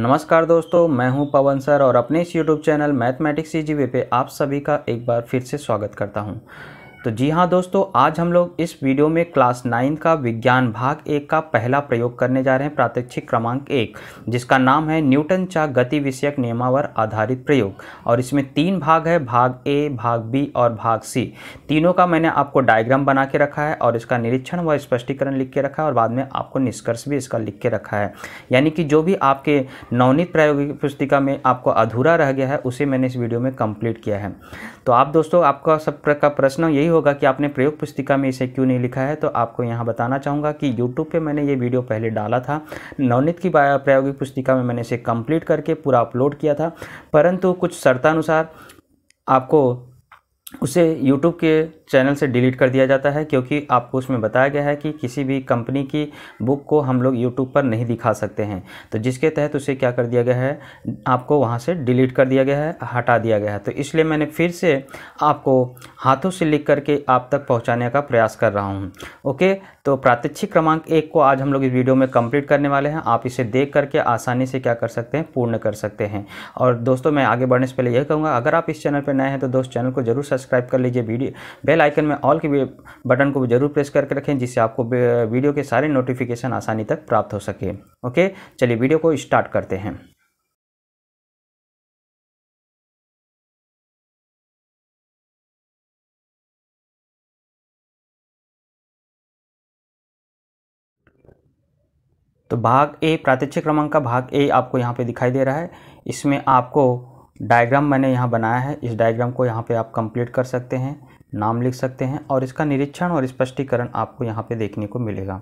नमस्कार दोस्तों मैं हूं पवन सर और अपने इस यूट्यूब चैनल मैथमेटिक्स सी पे आप सभी का एक बार फिर से स्वागत करता हूं तो जी हाँ दोस्तों आज हम लोग इस वीडियो में क्लास नाइन का विज्ञान भाग एक का पहला प्रयोग करने जा रहे हैं प्रात्यक्षिक क्रमांक एक जिसका नाम है न्यूटन चा गति विषयक नियमावर आधारित प्रयोग और इसमें तीन भाग है भाग ए भाग बी और भाग सी तीनों का मैंने आपको डायग्राम बना के रखा है और इसका निरीक्षण व स्पष्टीकरण लिख के रखा है और बाद में आपको निष्कर्ष भी इसका लिख के रखा है यानी कि जो भी आपके नवनीत प्रायोगिक पुस्तिका में आपको अधूरा रह गया है उसे मैंने इस वीडियो में कम्प्लीट किया है तो आप दोस्तों आपका सब का प्रश्न यही हो होगा कि आपने प्रयोग पुस्तिका में इसे क्यों नहीं लिखा है तो आपको यहाँ बताना चाहूँगा कि यूट्यूब पर मैंने ये वीडियो पहले डाला था नवनीत की प्रायोगिक पुस्तिका में मैंने इसे कंप्लीट करके पूरा अपलोड किया था परंतु कुछ शर्तानुसार आपको उसे YouTube के चैनल से डिलीट कर दिया जाता है क्योंकि आपको उसमें बताया गया है कि किसी भी कंपनी की बुक को हम लोग YouTube पर नहीं दिखा सकते हैं तो जिसके तहत उसे क्या कर दिया गया है आपको वहाँ से डिलीट कर दिया गया है हटा दिया गया है तो इसलिए मैंने फिर से आपको हाथों से लिख करके आप तक पहुँचाने का प्रयास कर रहा हूँ ओके तो प्रात्यक्षिक क्रमांक एक को आज हम लोग इस वीडियो में कंप्लीट करने वाले हैं आप इसे देख करके आसानी से क्या कर सकते हैं पूर्ण कर सकते हैं और दोस्तों मैं आगे बढ़ने से पहले यह कहूँगा अगर आप इस चैनल पर नए हैं तो दोस्त चैनल को जरूर सब्सक्राइब कर लीजिए वीडियो बेल आइकन में ऑल के बटन को जरूर प्रेस करके रखें जिससे आपको वीडियो के सारे नोटिफिकेशन आसानी तक प्राप्त हो सके ओके चलिए वीडियो को स्टार्ट करते हैं तो भाग ए प्रातिक्षिक क्रमांक का भाग ए आपको यहाँ पे दिखाई दे रहा है इसमें आपको डायग्राम मैंने यहाँ बनाया है इस डायग्राम को यहाँ पे आप कंप्लीट कर सकते हैं नाम लिख सकते हैं और इसका निरीक्षण और स्पष्टीकरण आपको यहाँ पे देखने को मिलेगा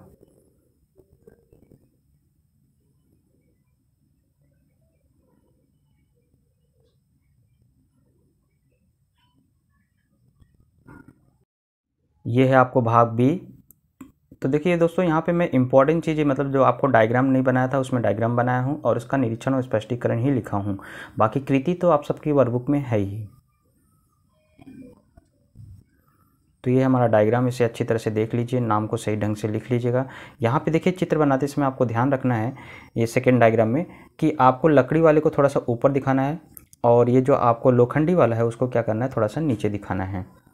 ये है आपको भाग बी तो देखिए दोस्तों यहाँ पे मैं इंपॉर्टेंट चीज़ मतलब जो आपको डायग्राम नहीं बनाया था उसमें डायग्राम बनाया हूँ और उसका निरीक्षण और स्पष्टीकरण ही लिखा हूँ बाकी कृति तो आप सबकी वर्कबुक में है ही तो ये हमारा डायग्राम इसे अच्छी तरह से देख लीजिए नाम को सही ढंग से लिख लीजिएगा यहाँ पे देखिए चित्र बनाते समय आपको ध्यान रखना है ये सेकेंड डायग्राम में कि आपको लकड़ी वाले को थोड़ा सा ऊपर दिखाना है और ये जो आपको लोखंडी वाला है उसको क्या करना है थोड़ा सा नीचे दिखाना है